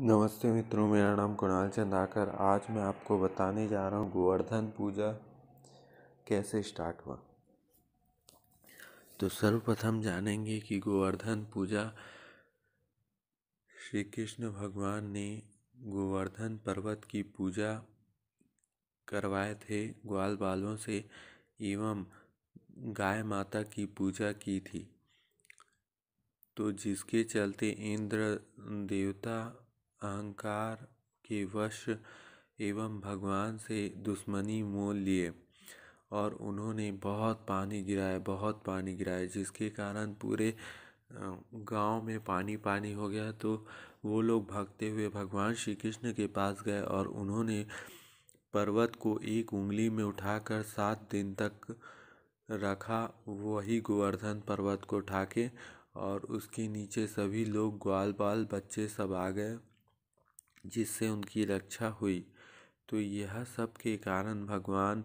नमस्ते मित्रों मेरा नाम कुणाल चंदाकर आज मैं आपको बताने जा रहा हूँ गोवर्धन पूजा कैसे स्टार्ट हुआ तो सर्वप्रथम जानेंगे कि गोवर्धन पूजा श्री कृष्ण भगवान ने गोवर्धन पर्वत की पूजा करवाए थे ग्वाल बालों से एवं गाय माता की पूजा की थी तो जिसके चलते इंद्र देवता अहंकार के वश एवं भगवान से दुश्मनी मोल लिए और उन्होंने बहुत पानी गिराया बहुत पानी गिराया जिसके कारण पूरे गांव में पानी पानी हो गया तो वो लोग भागते हुए भगवान श्री कृष्ण के पास गए और उन्होंने पर्वत को एक उंगली में उठाकर सात दिन तक रखा वही गोवर्धन पर्वत को उठा के और उसके नीचे सभी लोग ग्वाल बाल बच्चे सब आ गए जिससे उनकी रक्षा हुई तो यह सब के कारण भगवान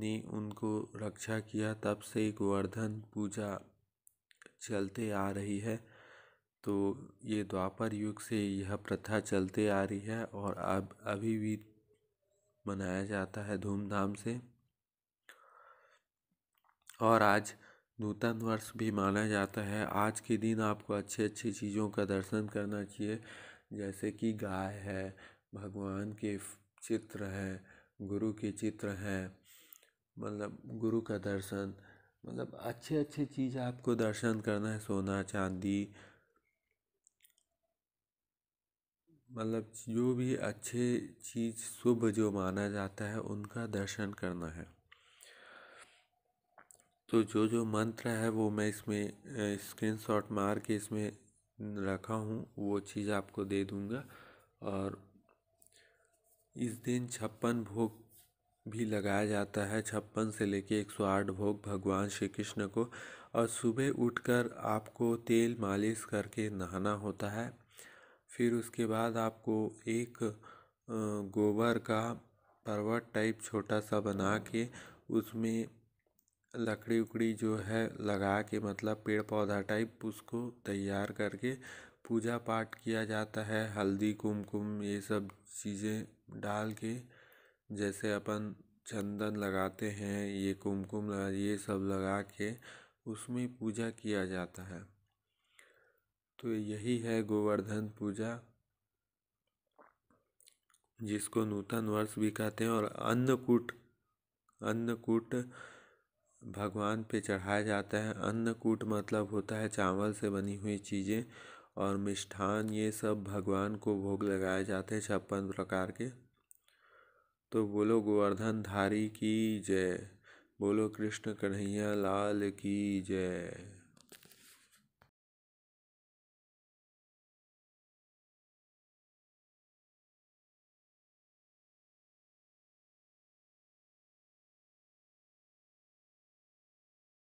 ने उनको रक्षा किया तब से गोवर्धन पूजा चलते आ रही है तो ये द्वापर युग से यह प्रथा चलते आ रही है और अब अभी भी मनाया जाता है धूमधाम से और आज नूतन वर्ष भी माना जाता है आज के दिन आपको अच्छे अच्छे चीज़ों का दर्शन करना चाहिए जैसे कि गाय है भगवान के चित्र है गुरु के चित्र है मतलब गुरु का दर्शन मतलब अच्छे अच्छे चीज़ आपको दर्शन करना है सोना चांदी मतलब जो भी अच्छे चीज़ शुभ जो माना जाता है उनका दर्शन करना है तो जो जो मंत्र है वो मैं इसमें स्क्रीनशॉट मार के इसमें रखा हूँ वो चीज़ आपको दे दूँगा और इस दिन छप्पन भोग भी लगाया जाता है छप्पन से लेके एक सौ आठ भोग भगवान श्री कृष्ण को और सुबह उठकर आपको तेल मालिश करके नहाना होता है फिर उसके बाद आपको एक गोबर का पर्वत टाइप छोटा सा बना के उसमें लकड़ी उकड़ी जो है लगा के मतलब पेड़ पौधा टाइप उसको तैयार करके पूजा पाठ किया जाता है हल्दी कुमकुम ये सब चीज़ें डाल के जैसे अपन चंदन लगाते हैं ये कुमकुम ये सब लगा के उसमें पूजा किया जाता है तो यही है गोवर्धन पूजा जिसको नूतन वर्ष भी कहते हैं और अन्नकूट अन्नकूट भगवान पे चढ़ाया जाता है अन्नकूट मतलब होता है चावल से बनी हुई चीज़ें और मिष्ठान ये सब भगवान को भोग लगाए जाते हैं छप्पन प्रकार के तो बोलो गोवर्धन धारी की जय बोलो कृष्ण कन्हैया लाल की जय